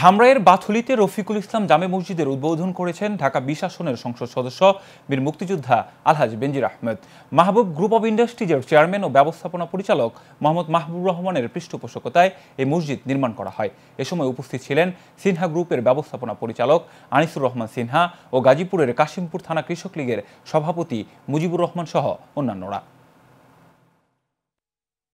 ধামরাইয়ের বাথুলিতে রফিকুল ইসলাম জামে মসজিদের উদ্বোধন করেছেন ঢাকা বিশাসনের সংসদ সদস্য বীর মুক্তিযোদ্ধা আলহাজ বেনজির আহমেদ মাহবুব গ্রুপ অব ইন্ডাস্ট্রিজের চেয়ারম্যান ও ব্যবস্থাপনা পরিচালক মোহাম্মদ মাহবুব রহমানের পৃষ্ঠপোষকতায় এই মসজিদ নির্মাণ করা হয় এ সময় উপস্থিত ছিলেন সিনহা গ্রুপের ব্যবস্থাপনা পরিচালক আনিসুর রহমান সিনহা ও গাজীপুরের কাশিমপুর থানা কৃষক লীগের সভাপতি মুজিবুর রহমান সহ অন্যান্যরা